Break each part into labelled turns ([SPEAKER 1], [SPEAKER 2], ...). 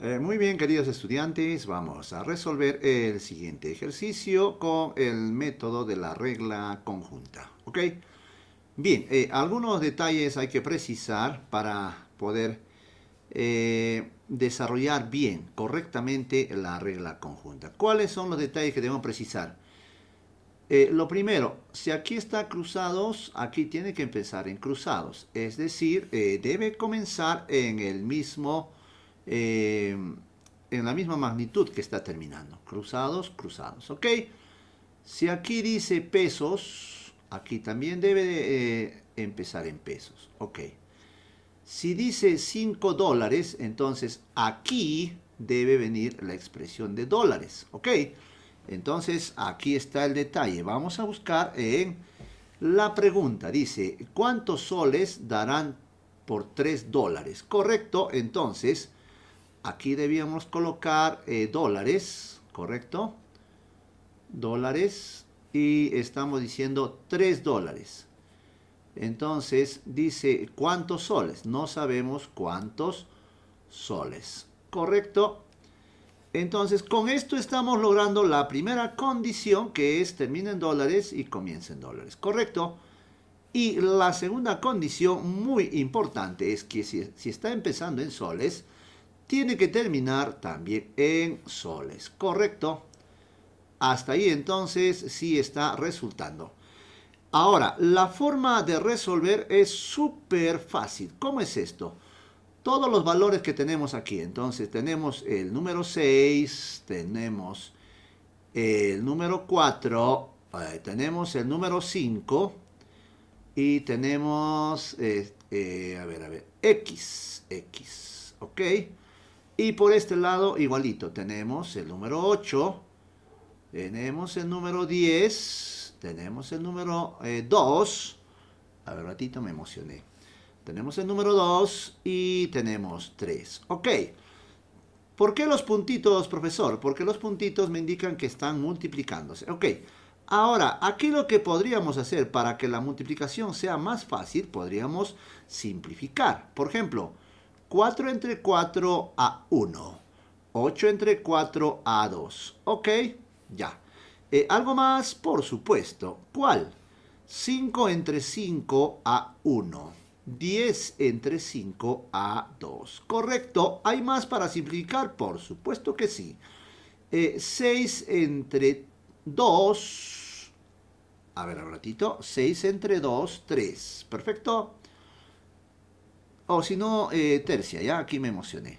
[SPEAKER 1] Eh, muy bien, queridos estudiantes, vamos a resolver el siguiente ejercicio con el método de la regla conjunta, ¿ok? Bien, eh, algunos detalles hay que precisar para poder eh, desarrollar bien, correctamente, la regla conjunta. ¿Cuáles son los detalles que debemos precisar? lo primero, si aquí está cruzados, aquí tiene que empezar en cruzados. Es decir, debe comenzar en el mismo eh, en la misma magnitud que está terminando. Cruzados, cruzados, ¿ok? Si aquí dice pesos, aquí también debe eh, empezar en pesos, ¿ok? Si dice 5 dólares, entonces aquí debe venir la expresión de dólares, ¿ok? Entonces aquí está el detalle. Vamos a buscar en la pregunta. Dice, ¿cuántos soles darán por 3 dólares? Correcto, entonces Aquí debíamos colocar eh, dólares, ¿correcto? Dólares y estamos diciendo 3 dólares. Entonces dice cuántos soles. No sabemos cuántos soles. ¿Correcto? Entonces con esto estamos logrando la primera condición que es termina en dólares y comienza en dólares. ¿Correcto? Y la segunda condición muy importante es que si está empezando en soles, tiene que terminar también en soles, ¿correcto? Hasta ahí entonces sí está resultando. Ahora, la forma de resolver es súper fácil. ¿Cómo es esto? Todos los valores que tenemos aquí. Entonces tenemos el número 6, tenemos el número 4, eh, tenemos el número 5 y tenemos, eh, eh, a ver, a ver, X, X, ¿ok? Y por este lado, igualito, tenemos el número 8, tenemos el número 10, tenemos el número 2. Eh, A ver, ratito me emocioné. Tenemos el número 2 y tenemos 3. Ok. ¿Por qué los puntitos, profesor? Porque los puntitos me indican que están multiplicándose. Ok. Ahora, aquí lo que podríamos hacer para que la multiplicación sea más fácil, podríamos simplificar. Por ejemplo, 4 entre 4 a 1. 8 entre 4 a 2. Ok, ya. Eh, ¿Algo más? Por supuesto. ¿Cuál? 5 entre 5 a 1. 10 entre 5 a 2. ¿Correcto? ¿Hay más para simplificar? Por supuesto que sí. 6 eh, entre 2. A ver, un ratito. 6 entre 2, 3. Perfecto o oh, si no, eh, tercia, ya aquí me emocioné.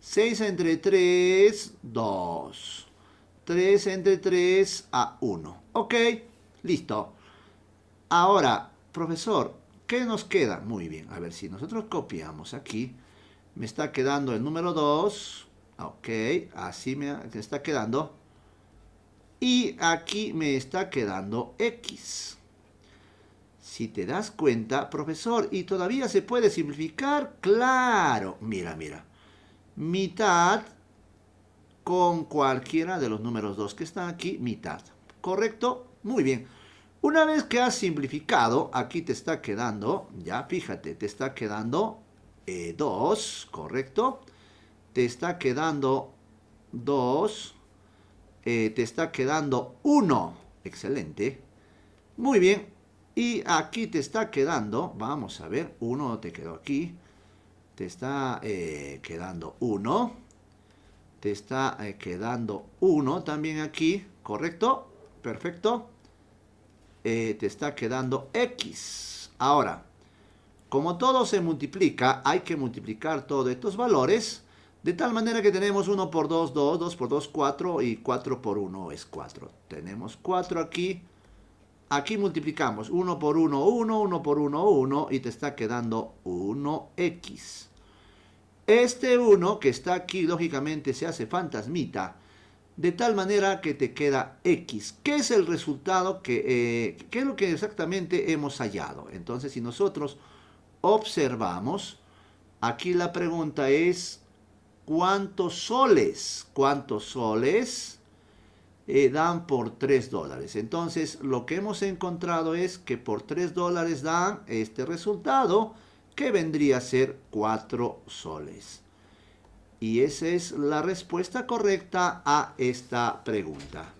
[SPEAKER 1] 6 entre 3, 2. 3 entre 3 a 1. Ok, listo. Ahora, profesor, ¿qué nos queda? Muy bien, a ver si nosotros copiamos aquí. Me está quedando el número 2. Ok, así me está quedando. Y aquí me está quedando X. Si te das cuenta, profesor, y todavía se puede simplificar, claro. Mira, mira. Mitad con cualquiera de los números 2 que están aquí, mitad. ¿Correcto? Muy bien. Una vez que has simplificado, aquí te está quedando, ya fíjate, te está quedando 2, eh, ¿correcto? Te está quedando 2, eh, te está quedando 1, excelente. Muy bien, y aquí te está quedando, vamos a ver, 1 te quedó aquí, te está eh, quedando 1, te está eh, quedando 1 también aquí, ¿correcto? Perfecto. Eh, te está quedando x. Ahora, como todo se multiplica, hay que multiplicar todos estos valores, de tal manera que tenemos 1 por 2, 2, 2 por 2, 4 y 4 por 1 es 4. Tenemos 4 aquí, Aquí multiplicamos 1 por 1, 1, 1 por 1, 1 y te está quedando 1x. Este 1 que está aquí, lógicamente, se hace fantasmita. De tal manera que te queda x. ¿Qué es el resultado? Que, eh, ¿Qué es lo que exactamente hemos hallado? Entonces, si nosotros observamos, aquí la pregunta es, ¿cuántos soles? ¿Cuántos soles? Eh, dan por 3 dólares. Entonces, lo que hemos encontrado es que por 3 dólares dan este resultado, que vendría a ser 4 soles. Y esa es la respuesta correcta a esta pregunta.